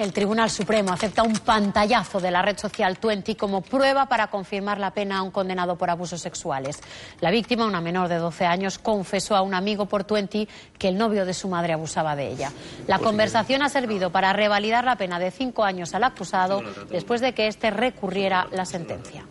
El Tribunal Supremo acepta un pantallazo de la red social Twenty como prueba para confirmar la pena a un condenado por abusos sexuales. La víctima, una menor de 12 años, confesó a un amigo por Twenty que el novio de su madre abusaba de ella. La pues conversación ¿eh? ha servido para revalidar la pena de cinco años al acusado después de que éste recurriera la sentencia.